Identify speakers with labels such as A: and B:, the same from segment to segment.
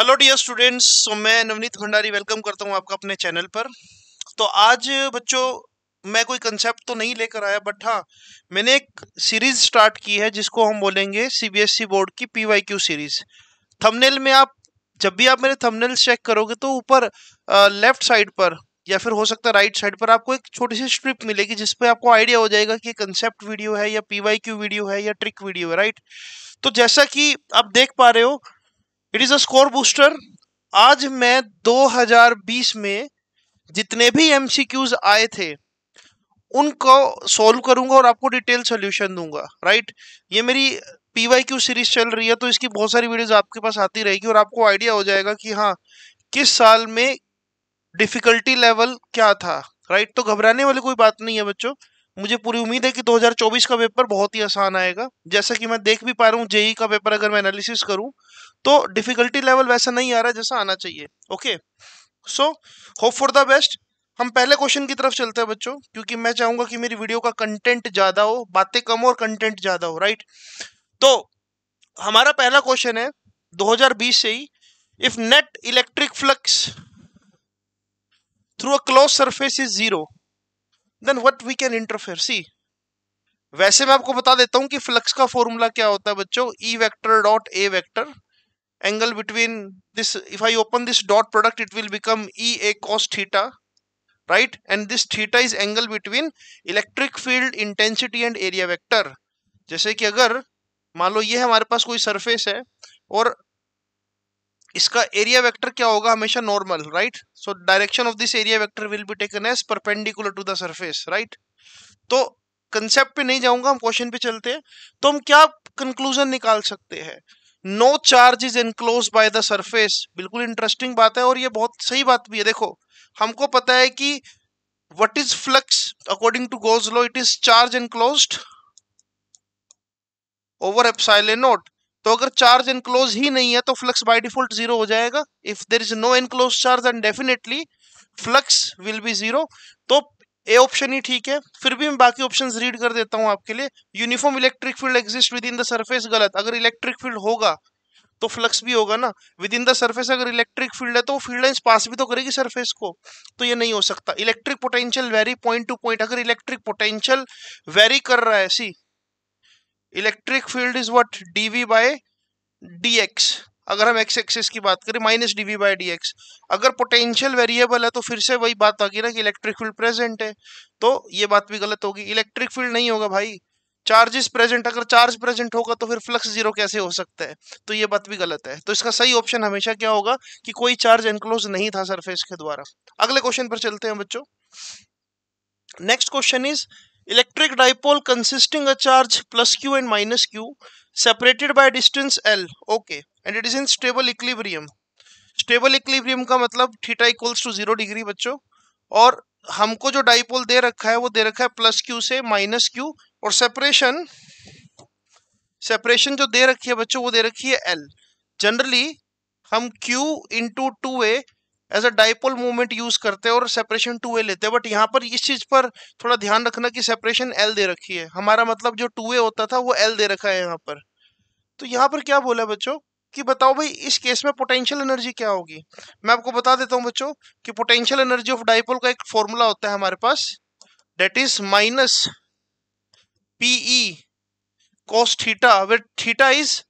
A: Hello dear students so मैं Navneet Bhandari welcome करता हूं आपका अपने चैनल पर तो आज बच्चों मैं कोई कंसेप्ट तो नहीं लेकर आया बट हाँ मैंने एक सीरीज स्टार्ट की है जिसको हम बोलेंगे सीबीएसई बोर्ड e की पीवाईक्यू सीरीज थंबनेल में आप जब भी आप मेरे थंबनेल चेक करोगे तो ऊपर लेफ्ट साइड पर या फिर हो सकता है राइट साइड पर आपको एक छोटी सी स्ट्रिप मिलेगी जिसपे आपको आइडिया हो जाएगा कि कंसेप्ट वीडियो है या पीवाईक्यू वीडियो है या ट्रिक वीडियो है राइट तो जैसा कि आप देख पा रहे हो it is a score booster आज मैं 2020 में जितने भी एम आए थे उनको सॉल्व करूंगा और आपको डिटेल सोल्यूशन दूंगा राइट ये मेरी पीवाई क्यू सीरीज चल रही है तो इसकी बहुत सारी वीडियोस आपके पास आती रहेगी और आपको आइडिया हो जाएगा कि हाँ किस साल में डिफिकल्टी लेवल क्या था राइट तो घबराने वाली कोई बात नहीं है बच्चों मुझे पूरी उम्मीद है कि 2024 का पेपर बहुत ही आसान आएगा जैसा कि मैं देख भी पा रहा हूँ जेई e का पेपर अगर मैं एनालिसिस करूँ तो डिफिकल्टी लेवल वैसा नहीं आ रहा जैसा आना चाहिए okay so hope for the best हम पहले क्वेश्चन की तरफ चलते हैं बच्चों क्योंकि मैं चाहूंगा कि मेरी वीडियो का कंटेंट ज्यादा हो बातें कम और कंटेंट ज्यादा हो राइट तो हमारा पहला क्वेश्चन है 2020 से ही if net electric flux through a close surface is zero then what we can interfere see वैसे मैं आपको बता देता हूं कि फ्लक्स का फॉर्मूला क्या होता है बच्चों E vector dot A vector angle between this if I open this dot product it will become EA cos theta right and this theta is angle between electric field intensity and area vector जैसे कि अगर मान लो ये हमारे पास कोई surface है और इसका एरिया वेक्टर क्या होगा हमेशा normal right so direction of this area vector will be taken as perpendicular to the surface right तो कंसेप्ट पे नहीं जाऊंगा हम क्वेश्चन पे चलते हैं तो हम क्या कंक्लूजन निकाल सकते हैं no charge is enclose by the surface बिल्कुल इंटरेस्टिंग बात है और ये बहुत सही बात भी है देखो हमको पता है कि what is flux according to Gauss law it is charge enclose over E naught तो अगर चार्ज इनक्लोज ही नहीं है तो फ्लक्स बाय डिफॉल्ट जीरो हो जाएगा if there is no enclose charge and definitely flux will be zero तो A option ही ठीक है फिर भी मैं बाकी ऑप्शंस रीड कर देता हूँ आपके लिए uniform electric field exist within the surface गलत अगर इलेक्ट्रिक फील्ड होगा तो फ्लक्स भी होगा ना विद इन द सर्फेस अगर इलेक्ट्रिक फील्ड है तो फील्ड लाइन्स पास भी तो करेगी सर्फेस को तो ये नहीं हो सकता electric potential vary point to point अगर इलेक्ट्रिक पोटेंशियल वेरी कर रहा है see electric field is what d v by d x अगर हम एक्स एक्सेस की बात करें minus d v by d x अगर पोटेंशियल वेरिएबल है तो फिर से वही बात आ गई ना कि इलेक्ट्रिक फील्ड प्रेजेंट है तो ये बात भी गलत होगी इलेक्ट्रिक फील्ड नहीं होगा भाई चार्जेस प्रेजेंट अगर चार्ज प्रेजेंट होगा तो फिर फ्लक्स जीरो कैसे हो सकता है तो ये बात भी गलत है तो इसका सही ऑप्शन हमेशा क्या होगा कि कोई चार्ज एनक्लोज नहीं था सरफेस के द्वारा अगले क्वेश्चन पर चलते हैं बच्चों next question is electric dipole consisting a charge plus q and minus q separated by distance l okay okay and it is in stable equilibrium stable equilibrium का मतलब theta equals to zero degree बच्चों और हमको जो dipole दे रखा है वो दे रखा है प्लस क्यू से माइनस क्यू और सेपरेशन सेपरेशन जो दे रखी है बच्चों वो दे रखी है एल जनरली हम q into two a as a dipole movement use करते हैं और सेपरेशन टू ए लेते हैं बट यहाँ पर इस चीज पर थोड़ा ध्यान रखना कि सेपरेशन एल दे रखी है हमारा मतलब जो टू ए होता था वो एल दे रखा है यहाँ पर तो यहाँ पर क्या बोला बच्चों कि बताओ भाई इस केस में पोटेंशियल एनर्जी क्या होगी मैं आपको बता देता हूँ बच्चों कि पोटेंशियल एनर्जी ऑफ डाइपोल का एक फॉर्मूला होता है हमारे पास that is minus PE cos theta where theta is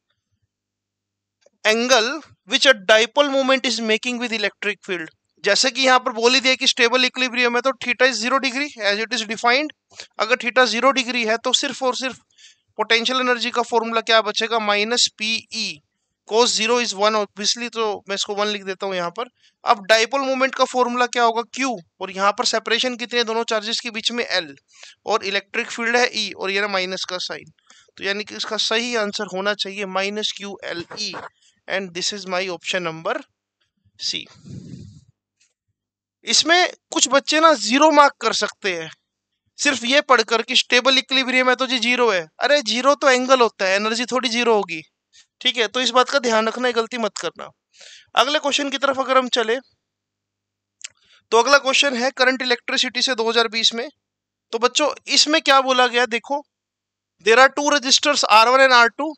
A: angle which a dipole moment is making with electric field जैसे कि यहाँ पर बोली दिया कि स्टेबल इक्लिब्रियम है तो theta is zero degree as it is defined अगर थीटा जीरो डिग्री है तो सिर्फ और सिर्फ पोटेंशियल एनर्जी का फॉर्मूला क्या बचेगा minus PE cos zero is one obviously तो मैं इसको वन लिख देता हूँ यहाँ पर अब डाइपोल मोमेंट का फॉर्मूला क्या होगा क्यू और यहाँ पर सेपरेशन कितने दोनों चार्जेस के बीच में एल और इलेक्ट्रिक फील्ड है ई e, और ये ना माइनस का साइन तो यानी कि इसका सही आंसर होना चाहिए minus q l E and this is my option number C इसमें कुछ बच्चे ना जीरो मार्क कर सकते हैं सिर्फ ये पढ़कर कि स्टेबल इक्विलिब्रियम है तो जी जीरो है अरे जीरो तो एंगल होता है एनर्जी थोड़ी जीरो होगी ठीक है तो इस बात का ध्यान रखना है गलती मत करना अगले क्वेश्चन की तरफ अगर हम चले तो अगला क्वेश्चन है करंट इलेक्ट्रिसिटी से 2020 में तो बच्चों इसमें क्या बोला गया देखो there are two resistors R one and R two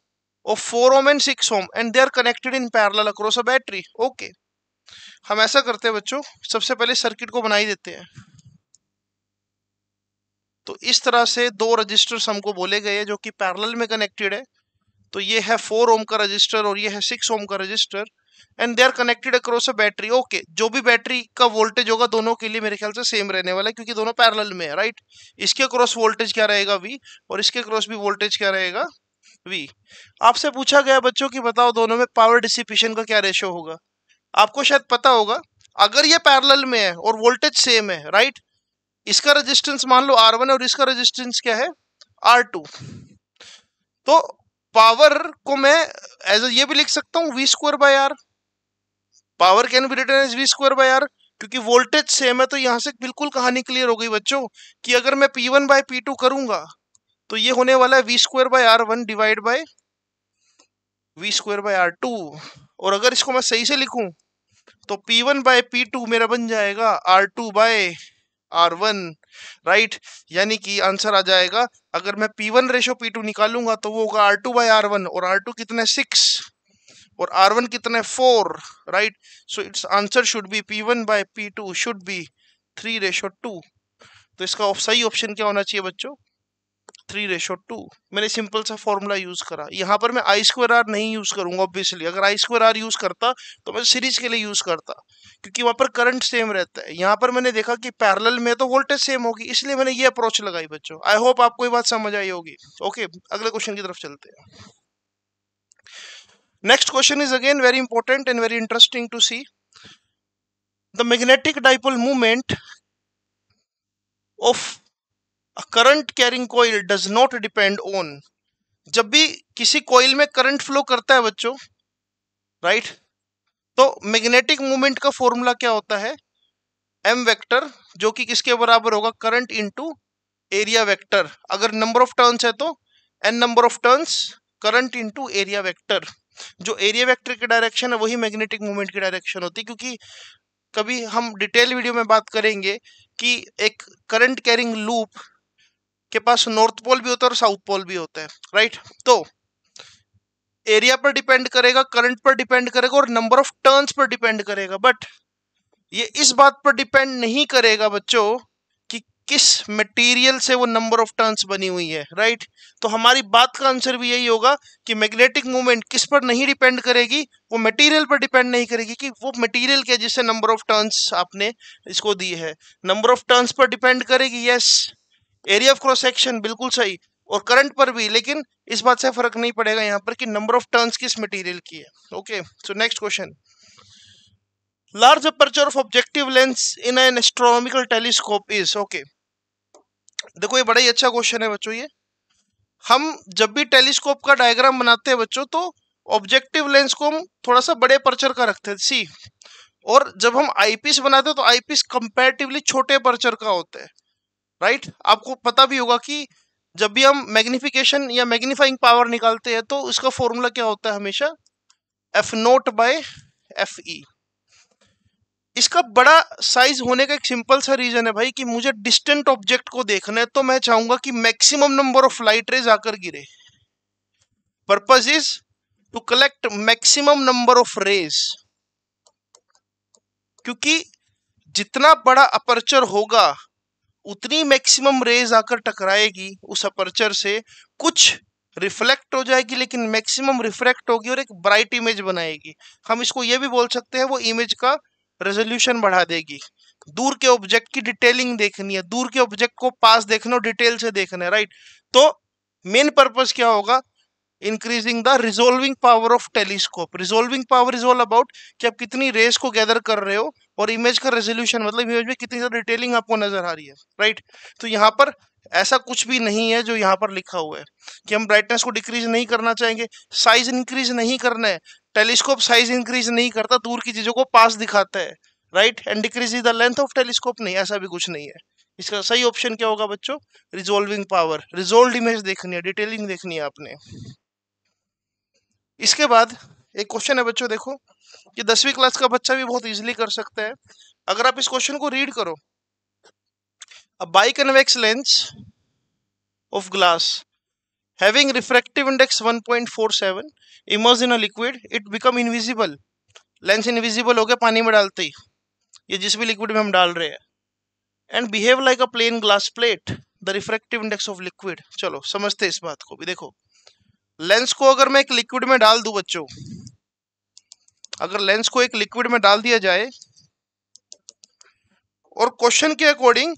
A: of four ohm and six ohm and they are connected in parallel across a battery okay हम ऐसा करते हैं बच्चों सबसे पहले सर्किट को बनाई देते हैं तो इस तरह से दो रजिस्टर्स हमको बोले गए हैं जो कि पैरल में कनेक्टेड है तो ये है फोर ओम का रजिस्टर और ये है सिक्स ओम का resistor and they are connected across a battery okay जो भी बैटरी का वोल्टेज होगा दोनों के लिए मेरे ख्याल से सेम रहने वाला है क्योंकि दोनों पैरेलल में है राइट इसके अक्रॉस वोल्टेज क्या रहेगा वी और इसके अक्रॉस भी वोल्टेज क्या रहेगा वी आपसे पूछा गया बच्चों की बताओ दोनों में पावर डिसिपेशन का क्या रेशो होगा आपको शायद पता होगा अगर ये पैरेलल में है और वोल्टेज सेम है राइट इसका रेजिस्टेंस मान लो आर वन और इसका रेजिस्टेंस क्या है आर टू तो पावर को मैं एज ये भी लिख सकता हूं V square by R power can be written as V square by R क्योंकि वोल्टेज सेम है तो यहां से बिल्कुल कहानी क्लियर हो गई बच्चों कि अगर मैं P one by P two करूंगा तो ये होने वाला है V square by R one divide by V square by R two और अगर इसको मैं सही से लिखूं तो P one by P two मेरा बन जाएगा R two by R one right यानी कि आंसर आ जाएगा अगर मैं P one ratio P two निकालूंगा तो वो होगा R two by R one और आर टू कितने सिक्स और आर वन कितने four right so its answer should be P one by P two should be three ratio two तो इसका सही ऑप्शन क्या होना चाहिए बच्चों थ्री रेशो टू मैंने सिंपल सा फॉर्मूला यूज़ करा यहाँ पर मैं आई स्क्वेयर आर नहीं यूज़ करूँगा ऑब्वियसली अगर आई स्क्वेयर आर यूज़ करता तो मैं सीरीज के लिए यूज़ करता क्योंकि वहाँ पर करंट सेम रहता है यहाँ पर मैंने देखा कि पैरल में तो वोल्टेज सेम होगी इसलिए मैंने ये अप्रोच लगाई बच्चों आई होप आपको ये बात समझ आई होगी ओके अगले क्वेश्चन की तरफ चलते हैं next question is again very important and very interesting to see the magnetic dipole movement of current carrying coil does not depend on जब भी किसी कोयल में करंट फ्लो करता है बच्चों राइट right? तो मैग्नेटिक मूवमेंट का फॉर्मूला क्या होता है एम वेक्टर जो कि किसके बराबर होगा करंट इनटू एरिया वेक्टर अगर नंबर ऑफ टर्न्स है तो N number of turns current into area vector जो एरिया वेक्टर की डायरेक्शन है वही मैग्नेटिक मूवमेंट की डायरेक्शन होती है क्योंकि कभी हम डिटेल वीडियो में बात करेंगे कि एक करंट कैरिंग लूप के पास नॉर्थ पोल भी होता है और साउथ पोल भी होता है राइट तो एरिया पर डिपेंड करेगा करंट पर डिपेंड करेगा और नंबर ऑफ टर्न्स पर डिपेंड करेगा बट ये इस बात पर डिपेंड नहीं करेगा बच्चों कि किस मटेरियल से वो नंबर ऑफ टर्न्स बनी हुई है राइट तो हमारी बात का आंसर भी यही होगा कि मैग्नेटिक मूवमेंट किस पर नहीं डिपेंड करेगी वो मटेरियल पर डिपेंड नहीं करेगी कि वो मटेरियल क्या जिससे नंबर ऑफ टर्न्स आपने इसको दी है नंबर ऑफ टर्न्स पर डिपेंड करेगी yes yes. Area of cross section बिल्कुल सही और करंट पर भी लेकिन इस बात से फर्क नहीं पड़ेगा यहाँ पर कि नंबर ऑफ टर्न्स किस मटेरियल की है okay so next question large aperture of objective lens in an astronomical telescope is okay देखो ये बड़ा ही अच्छा क्वेश्चन है बच्चों ये हम जब भी टेलीस्कोप का डायग्राम बनाते हैं बच्चों तो ऑब्जेक्टिव लेंस को हम थोड़ा सा बड़े पर्चर का रखते हैं सी और जब हम आईपीस बनाते हैं तो आईपीस कंपैरेटिवली छोटे पर्चर का होता है राइट आपको पता भी होगा कि जब भी हम मैग्निफिकेशन या मैग्नीफाइंग पावर निकालते हैं तो उसका फॉर्मूला क्या होता है हमेशा f naught by f e इसका बड़ा साइज होने का एक सिंपल सा रीजन है भाई कि मुझे डिस्टेंट ऑब्जेक्ट को देखना है तो मैं चाहूंगा कि maximum number of light rays आकर गिरे purpose is to collect maximum number of rays क्योंकि जितना बड़ा अपर्चर होगा उतनी मैक्सिमम रेज आकर टकराएगी उस अपर्चर से कुछ रिफ्लेक्ट हो जाएगी लेकिन मैक्सिमम रिफ्लेक्ट होगी और एक ब्राइट इमेज बनाएगी हम इसको ये भी बोल सकते हैं वो इमेज का रेजोल्यूशन बढ़ा देगी दूर के ऑब्जेक्ट की डिटेलिंग देखनी है दूर के ऑब्जेक्ट को पास देखना और डिटेल से देखना है राइट तो मेन पर्पज क्या होगा increasing the resolving power of telescope resolving power is all about कि आप कितनी रेस को गैदर कर रहे हो और इमेज का रेजोल्यूशन मतलब इमेज में कितनी ज़्यादा डिटेलिंग आपको नज़र आ रही है राइट तो यहाँ पर ऐसा कुछ भी नहीं है जो यहाँ पर लिखा हुआ है कि हम ब्राइटनेस को डिक्रीज नहीं करना चाहेंगे साइज इंक्रीज नहीं करना है टेलीस्कोप साइज इंक्रीज नहीं करता दूर की चीज़ों को पास दिखाता है right and decrease is the length of telescope नहीं ऐसा भी कुछ नहीं है इसका सही ऑप्शन क्या होगा बच्चों रिजोल्विंग पावर रिजोल्व इमेज देखनी है डिटेलिंग देखनी है आपने इसके बाद एक क्वेश्चन है बच्चों देखो कि दसवीं क्लास का बच्चा भी बहुत इजीली कर सकता है अगर आप इस क्वेश्चन को रीड करो अब biconvex lens of glass having refractive index 1.47 immersed in a liquid it become invisible lens invisible हो गया पानी में डालते ही ये जिस भी लिक्विड में हम डाल रहे हैं and behave like a plane glass plate the refractive index of liquid चलो समझते इस बात को भी देखो लेंस को अगर मैं एक लिक्विड में डाल दूं बच्चों अगर लेंस को एक लिक्विड में डाल दिया जाए और क्वेश्चन के अकॉर्डिंग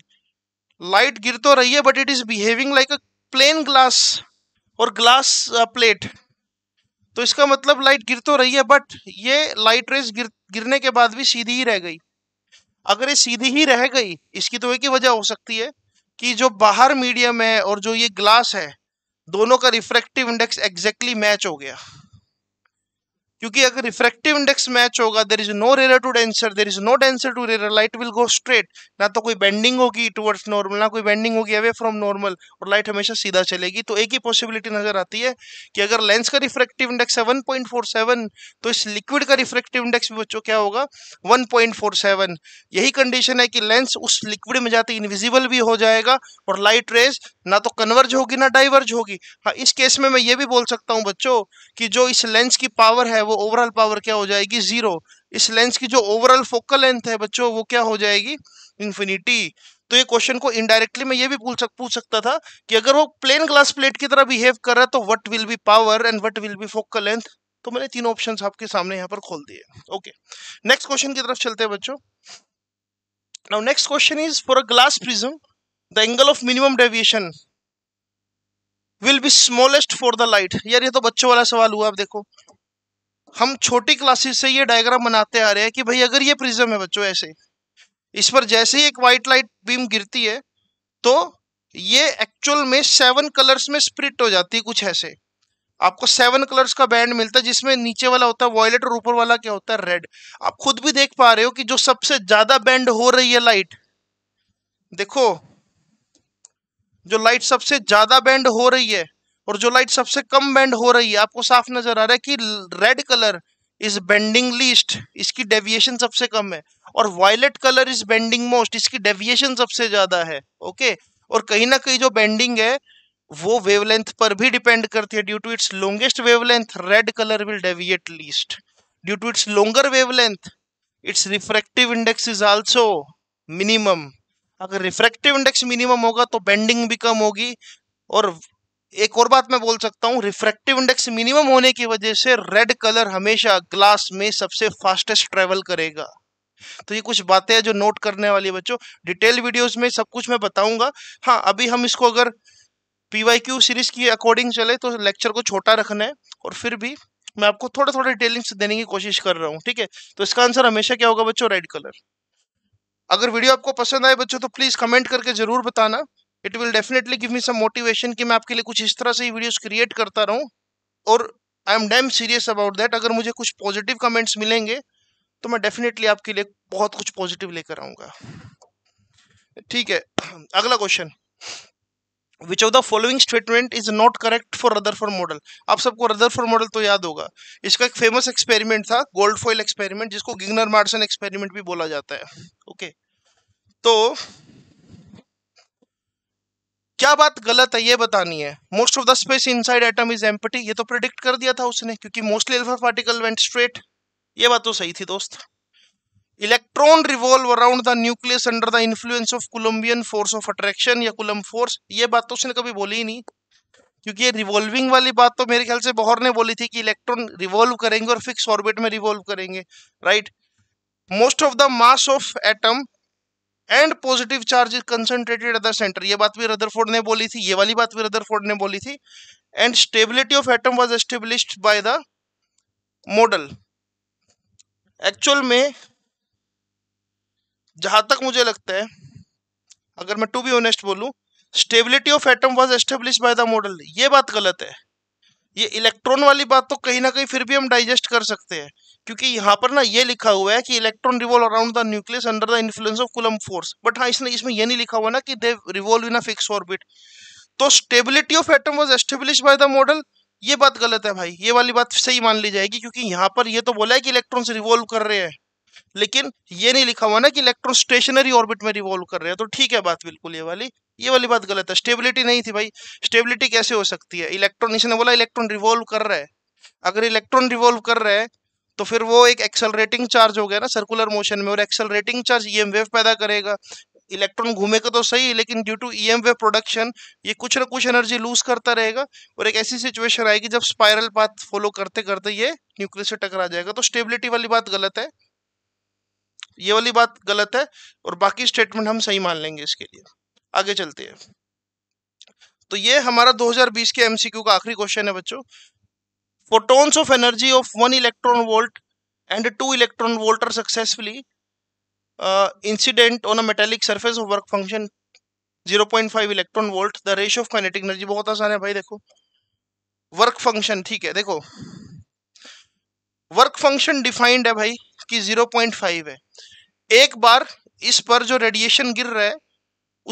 A: लाइट गिर तो रही है but it is behaving like a plane glass और ग्लास प्लेट uh, तो इसका मतलब लाइट गिर तो रही है बट ये लाइट रेस गिर गिरने के बाद भी सीधी ही रह गई अगर ये सीधी ही रह गई इसकी तो एक ही वजह हो सकती है कि जो बाहर मीडियम है और जो ये ग्लास है दोनों का रिफ्रैक्टिव इंडेक्स एग्जैक्टली मैच हो गया क्योंकि अगर रिफ्रेक्टिव इंडेक्स मैच होगा there is no rare to denser there is no denser to rare light will go straight ना तो कोई बेंडिंग होगी टुवर्ड्स नॉर्मल ना कोई बेंडिंग होगी अवे फ्रॉम नॉर्मल और लाइट हमेशा सीधा चलेगी तो एक ही पॉसिबिलिटी नजर आती है कि अगर लेंस का रिफ्रेक्टिव इंडेक्स है वन तो इस लिक्विड का रिफ्रेक्टिव इंडेक्स भी बच्चों क्या होगा वन यही कंडीशन है कि लेंस उस लिक्विड में जाते इनविजिबल भी हो जाएगा और लाइट रेज ना तो कन्वर्ज होगी ना डाइवर्ज होगी हाँ इस केस में मैं ये भी बोल सकता हूँ बच्चों कि जो इस लेंस की पावर है वो वो ओवरऑल पावर क्या हो जाएगी जीरो इस लेंस की जो ओवरऑल फोकल लेंथ है बच्चों वो क्या हो जाएगी इन्फिनिटी तो ये क्वेश्चन को इनडायरेक्टली मैं ये भी पूछ सक, पूछ सकता था कि अगर वो प्लेन ग्लास प्लेट की तरह बिहेव कर रहा है तो what will be power and what will be focal length तो मैंने तीन ऑप्शन आपके सामने यहाँ पर खोल दिए ओके नेक्स्ट क्वेश्चन की तरफ चलते हैं बच्चों now next question is for a glass prism the angle of minimum deviation will be smallest for the light यार ये तो बच्चों वाला सवाल हुआ आप देखो हम छोटी क्लासेस से ये डायग्राम बनाते आ रहे हैं कि भाई अगर ये प्रिज्म है बच्चों ऐसे इस पर जैसे ही एक वाइट लाइट बीम गिरती है तो ये एक्चुअल में सेवन कलर्स में स्प्रिट हो जाती है कुछ ऐसे आपको सेवन कलर्स का बैंड मिलता है जिसमें नीचे वाला होता है वॉयलेट और ऊपर वाला क्या होता है रेड आप खुद भी देख पा रहे हो कि जो सबसे ज्यादा बैंड हो रही है लाइट देखो जो लाइट सबसे ज्यादा बैंड हो रही है और जो लाइट सबसे कम बेंड हो रही है आपको साफ नजर आ रहा है कि red colour is bending least इसकी डेविएशन सबसे कम है और violet colour is bending most इसकी डेविएशन सबसे ज्यादा है ओके और कहीं ना कहीं जो बेंडिंग है वो वेवलेंथ पर भी डिपेंड करती है due to its longest wavelength red colour will deviate least due to its longer wavelength its refractive index is also minimum अगर रिफ्रेक्टिव इंडेक्स मिनिमम होगा तो बेंडिंग भी कम होगी और एक और बात मैं बोल सकता हूँ रिफ्रैक्टिव इंडेक्स मिनिमम होने की वजह से रेड कलर हमेशा ग्लास में सबसे फास्टेस्ट ट्रेवल करेगा तो ये कुछ बातें हैं जो नोट करने वाली बच्चों डिटेल वीडियोस में सब कुछ मैं बताऊंगा हाँ अभी हम इसको अगर पी सीरीज की अकॉर्डिंग चले तो लेक्चर को छोटा रखना है और फिर भी मैं आपको थोड़ा थोड़ा डिटेलिंग्स देने की कोशिश कर रहा हूँ ठीक है तो इसका आंसर हमेशा क्या होगा बच्चों रेड कलर अगर वीडियो आपको पसंद आए बच्चों तो प्लीज़ कमेंट करके ज़रूर बताना it will definitely give me some motivation कि मैं आपके लिए कुछ इस तरह से ही वीडियोस क्रिएट करता रहूं और I am damn serious about that अगर मुझे कुछ पॉजिटिव कमेंट्स मिलेंगे तो मैं डेफिनेटली आपके लिए बहुत कुछ पॉजिटिव लेकर आऊँगा ठीक है अगला question which of the following statement is not correct for for model आप सबको फॉर मॉडल तो याद होगा इसका एक फेमस एक्सपेरिमेंट था गोल्ड फॉइल एक्सपेरिमेंट जिसको गिग्नर मार्सन एक्सपेरिमेंट भी बोला जाता है ओके okay. तो क्या बात गलत है ये बतानी है most of the space inside atom is empty ये तो प्रिडिक्ट कर दिया था उसने क्योंकि mostly alpha particle went straight ये बात तो सही थी दोस्त electron revolve around the nucleus under the influence of Coulombian force of attraction या कुलम फोर्स ये बात तो उसने कभी बोली ही नहीं क्योंकि ये रिवॉल्विंग वाली बात तो मेरे ख्याल से बहर ने बोली थी कि इलेक्ट्रॉन रिवॉल्व करेंगे और फिक्स ऑर्बिट में रिवॉल्व करेंगे right most of the mass of atom and positive charge concentrated at the centre ये बात भी रदरफोर्ड ने बोली थी ये वाली बात भी रदरफोर्ड ने बोली थी and stability of atom was established by the model actual में जहां तक मुझे लगता है अगर मैं टू बी ऑनेस्ट बोलूं stability of atom was establish by the model ये बात गलत है ये इलेक्ट्रॉन वाली बात तो कहीं ना कहीं फिर भी हम डाइजेस्ट कर सकते हैं क्योंकि यहाँ पर ना ये लिखा हुआ है कि electron revolve around the nucleus under the influence of Coulomb force but हाँ इसने इसमें यह नहीं लिखा हुआ ना कि they revolve in a fix orbit तो stability of atom was establish by the model ये बात गलत है भाई ये वाली बात सही मान ली जाएगी क्योंकि यहाँ पर ये तो बोला है कि इलेक्ट्रॉन रिवॉल्व कर रहे हैं लेकिन ये नहीं लिखा हुआ ना कि इलेक्ट्रॉन स्टेशनरी ऑर्बिट में रिवॉल्व कर रहे हैं तो ठीक है बात बिल्कुल ये वाली ये वाली बात गलत है स्टेबिलिटी नहीं थी भाई स्टेबिलिटी कैसे हो सकती है इलेक्ट्रॉन इसने बोला इलेक्ट्रॉन रिवॉल्व कर रहा है अगर इलेक्ट्रॉन रिवॉल्व कर रहा है तो फिर वो एक एक्सलरेटिंग चार्ज हो गया ना सर्कुलर मोशन में और एक्सलरेटिंग चार्ज ई वेव पैदा करेगा इलेक्ट्रॉन घूमेगा तो सही लेकिन due to E wave production ये कुछ ना कुछ एनर्जी लूज करता रहेगा और एक ऐसी सिचुएशन आएगी जब स्पायरल पाथ फॉलो करते करते ये न्यूक्लियस से टकरा जाएगा तो स्टेबिलिटी वाली बात गलत है ये वाली बात गलत है और बाकी स्टेटमेंट हम सही मान लेंगे इसके लिए आगे चलते हैं तो ये हमारा 2020 के एमसीक्यू का आखिरी क्वेश्चन है बच्चों photons of energy of 1 electron volt and 2 electron volt are successfully uh, incident on a metallic surface of work function 0.5 electron volt the ratio of kinetic energy बहुत आसान है भाई देखो work function ठीक है देखो वर्क फंक्शन डिफाइंड है भाई कि 0.5 है एक बार इस पर जो रेडिएशन गिर रहा है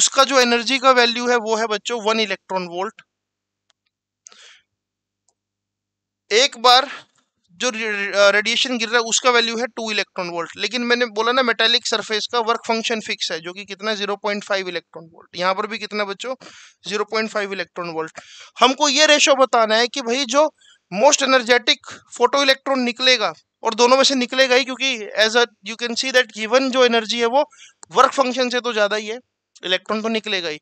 A: उसका जो एनर्जी का वैल्यू है वो है बच्चों वन इलेक्ट्रॉन वोल्ट एक बार जो रेडिएशन गिर रहा है उसका वैल्यू है टू इलेक्ट्रॉन वोल्ट लेकिन मैंने बोला ना मेटेलिक सरफेस का वर्क फंक्शन फिक्स है जो कि कितना zero point five electron volt यहाँ पर भी कितना बच्चों zero point five electron volt हमको ये रेशो बताना है कि भाई जो मोस्ट एनर्जेटिक फोटो इलेक्ट्रॉन निकलेगा और दोनों में से निकलेगा ही क्योंकि as a you can see that given जो एनर्जी है वो वर्क फंक्शन से तो ज़्यादा ही है इलेक्ट्रॉन तो निकलेगा ही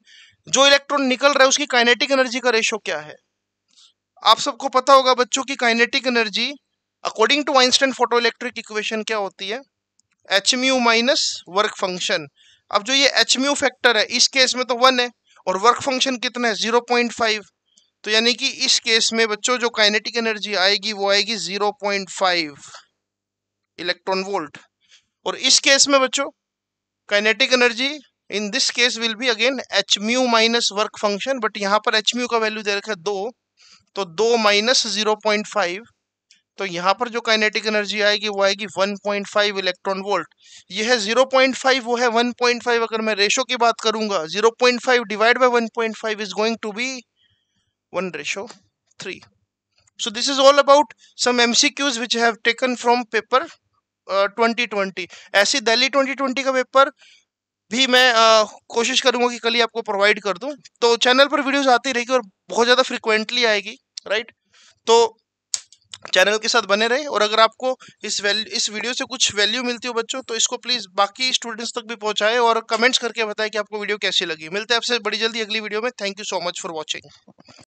A: जो इलेक्ट्रॉन निकल रहा है उसकी काइनेटिक एनर्जी का रेशो क्या है आप सबको पता होगा बच्चों की kinetic energy according to Einstein photo electric equation क्या होती है H mu minus work function अब जो ये एच म्यू फैक्टर है इस केस में तो वन है और वर्क फंक्शन कितना है जीरो पॉइंट फाइव तो यानी कि इस केस में बच्चों जो काइनेटिक एनर्जी आएगी वो आएगी zero point five electron volt और इस केस में बच्चों kinetic energy in this case will be again H mu minus work function but यहाँ पर एच म्यू का वैल्यू दे रखा है दो तो दो माइनस जीरो पॉइंट फाइव तो यहाँ पर जो काइनेटिक एनर्जी आएगी वो आएगी 1.5 इलेक्ट्रॉन वोल्ट यह है 0.5 वो है 1.5 अगर मैं रेशो की बात करूंगा 0.5 divide by 1.5 is going to be one ratio three so this is all about some MCQs which have taken from paper 2020 ऐसी दिल्ली 2020 का पेपर भी मैं आ, कोशिश करूंगा कि कल ही आपको प्रोवाइड कर दूँ तो चैनल पर वीडियोस आती रहेगी और बहुत ज़्यादा फ्रिक्वेंटली आएगी राइट तो चैनल के साथ बने रहे और अगर आपको इस वैल्यू इस वीडियो से कुछ वैल्यू मिलती हो बच्चों तो इसको प्लीज़ बाकी स्टूडेंट्स तक भी पहुँचाए और कमेंट्स करके बताएं कि आपको वीडियो कैसी लगी मिलते हैं आपसे बड़ी जल्दी अगली वीडियो में thank you so much for watching